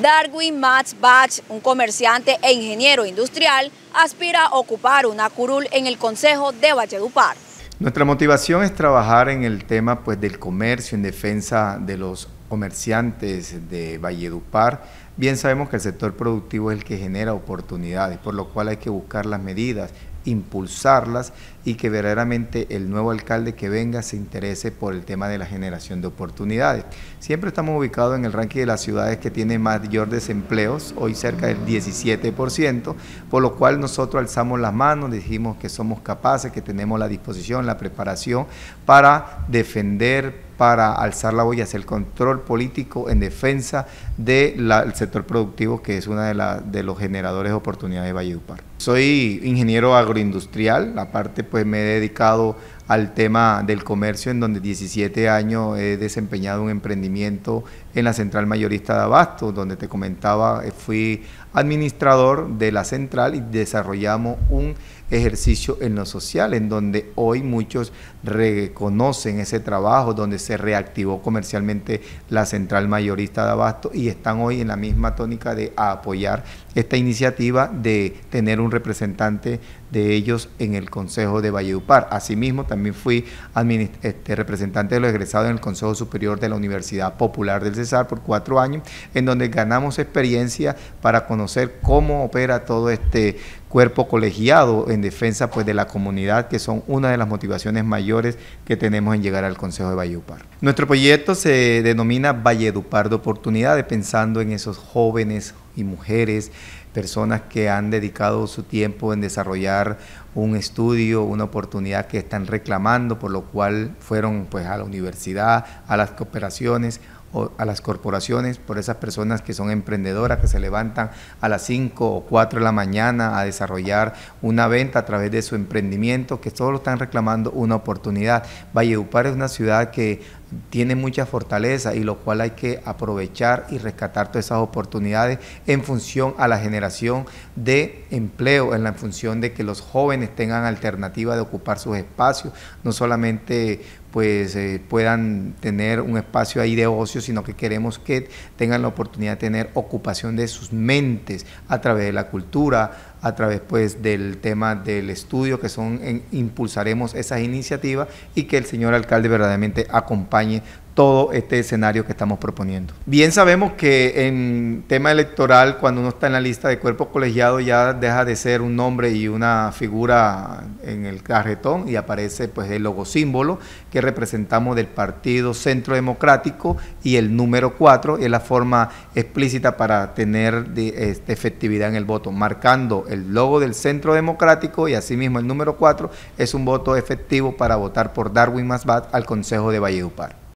Darwin Mats Bach, un comerciante e ingeniero industrial, aspira a ocupar una curul en el Consejo de Valledupar. Nuestra motivación es trabajar en el tema pues, del comercio en defensa de los comerciantes de Valledupar. Bien sabemos que el sector productivo es el que genera oportunidades, por lo cual hay que buscar las medidas, impulsarlas y que verdaderamente el nuevo alcalde que venga se interese por el tema de la generación de oportunidades. Siempre estamos ubicados en el ranking de las ciudades que tienen mayor desempleo hoy cerca del 17%, por lo cual nosotros alzamos las manos, dijimos que somos capaces, que tenemos la disposición, la preparación para defender, para alzar la voz y hacer control político en defensa del sector productivo, que es uno de, de los generadores de oportunidades de Valledupar. Soy ingeniero agroindustrial, aparte pues me he dedicado al tema del comercio, en donde 17 años he desempeñado un emprendimiento en la central mayorista de Abasto, donde te comentaba, eh, fui administrador de la central y desarrollamos un ejercicio en lo social, en donde hoy muchos reconocen ese trabajo, donde se reactivó comercialmente la central mayorista de abasto y están hoy en la misma tónica de apoyar esta iniciativa de tener un representante de ellos en el Consejo de Valledupar. Asimismo, también también fui este, representante de los egresados en el Consejo Superior de la Universidad Popular del Cesar por cuatro años, en donde ganamos experiencia para conocer cómo opera todo este cuerpo colegiado en defensa pues, de la comunidad, que son una de las motivaciones mayores que tenemos en llegar al Consejo de Valledupar. Nuestro proyecto se denomina Valledupar de Oportunidades, pensando en esos jóvenes y mujeres, personas que han dedicado su tiempo en desarrollar un estudio, una oportunidad que están reclamando, por lo cual fueron pues, a la universidad, a las cooperaciones a las corporaciones, por esas personas que son emprendedoras, que se levantan a las 5 o 4 de la mañana a desarrollar una venta a través de su emprendimiento, que todos lo están reclamando una oportunidad. Valledupar es una ciudad que tiene mucha fortaleza y lo cual hay que aprovechar y rescatar todas esas oportunidades en función a la generación de empleo, en la función de que los jóvenes tengan alternativa de ocupar sus espacios, no solamente pues eh, puedan tener un espacio ahí de ocio, sino que queremos que tengan la oportunidad de tener ocupación de sus mentes a través de la cultura, a través pues del tema del estudio, que son impulsaremos esas iniciativas y que el señor alcalde verdaderamente acompañe todo este escenario que estamos proponiendo. Bien sabemos que en tema electoral, cuando uno está en la lista de cuerpos colegiados, ya deja de ser un nombre y una figura en el carretón y aparece pues el logosímbolo que representamos del Partido Centro Democrático y el número 4 es la forma explícita para tener este, efectividad en el voto, marcando el logo del Centro Democrático y asimismo el número 4 es un voto efectivo para votar por Darwin Masbad al Consejo de Valledupar.